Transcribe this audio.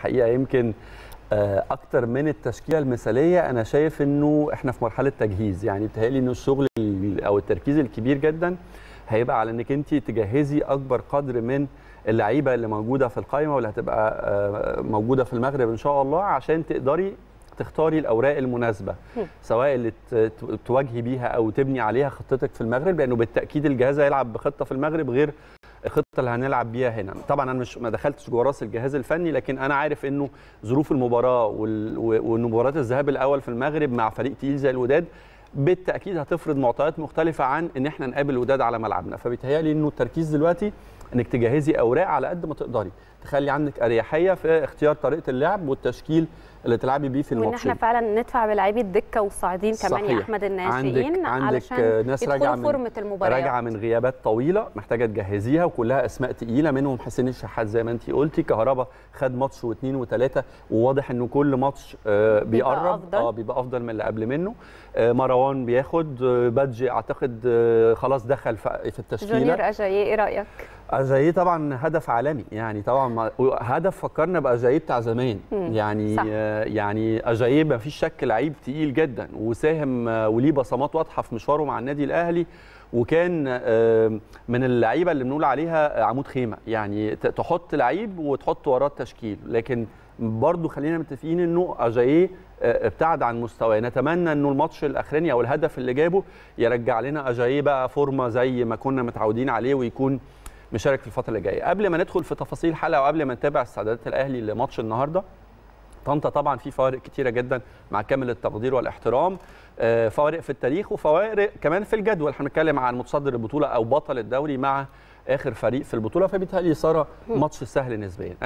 الحقيقه يمكن آه، اكتر من التشكيله المثاليه انا شايف انه احنا في مرحله تجهيز يعني بتهيألي انه الشغل او التركيز الكبير جدا هيبقى على انك انت تجهزي اكبر قدر من اللعيبه اللي موجوده في القائمه واللي هتبقى آه، موجوده في المغرب ان شاء الله عشان تقدري تختاري الاوراق المناسبه سواء اللي تواجهي بيها او تبني عليها خطتك في المغرب لانه بالتاكيد الجهاز هيلعب بخطه في المغرب غير الخطه اللي هنلعب بيها هنا طبعا انا مش ما دخلتش جوه راس الجهاز الفني لكن انا عارف انه ظروف المباراه وان مباراه الذهاب الاول في المغرب مع فريق تقيل زي الوداد بالتاكيد هتفرض معطيات مختلفه عن ان احنا نقابل الوداد على ملعبنا فبيتهيألي انه التركيز دلوقتي انك تجهزي اوراق على قد ما تقدري تخلي عندك اريحيه في اختيار طريقه اللعب والتشكيل اللي تلعبي بيه في الماتش وان احنا فعلا ندفع بلاعبي الدكه والصاعدين كمان يا احمد الناشئين عندك عندك ناس راجعه من راجعه من غيابات طويله محتاجه تجهزيها وكلها اسماء ثقيله منهم حسين الشحات زي ما انت قلتي كهربا خد ماتش واثنين وثلاثه وواضح انه كل ماتش آه بيقرب بيبقى آه، بيبقى افضل من اللي قبل منه آه، مروان بياخد آه، بادجي اعتقد خلاص دخل في التشكيله جونيور اجا ايه رايك؟ ازاي طبعا هدف عالمي يعني طبعا هدف فكرنا بازاي بتاع زمان يعني صح. يعني ازاي ما فيش شك لعيب تقيل جدا وساهم آه، وليه بصمات واضحه في مشواره مع النادي الاهلي وكان من اللعيبه اللي بنقول عليها آه، عمود خيمه يعني تحط لعيب وتحط وراه التشكيل لكن برضه خلينا متفقين انه اجاييه آه، ابتعد عن مستواه نتمنى انه الماتش الاخراني او الهدف اللي جابه يرجع لنا اجاييه بقى فورمه زي ما كنا متعودين عليه ويكون مشارك في الفتره اللي جايه قبل ما ندخل في تفاصيل الحلقه وقبل ما نتابع استعدادات الاهلي لماتش النهارده طنطا طبعا في فوارق كتيره جدا مع كامل التقدير والاحترام آه، فوارق في التاريخ وفوارق كمان في الجدول هنتكلم عن متصدر البطوله او بطل الدوري مع اخر فريق في البطوله فبالتالي ساره ماتش سهل نسبيا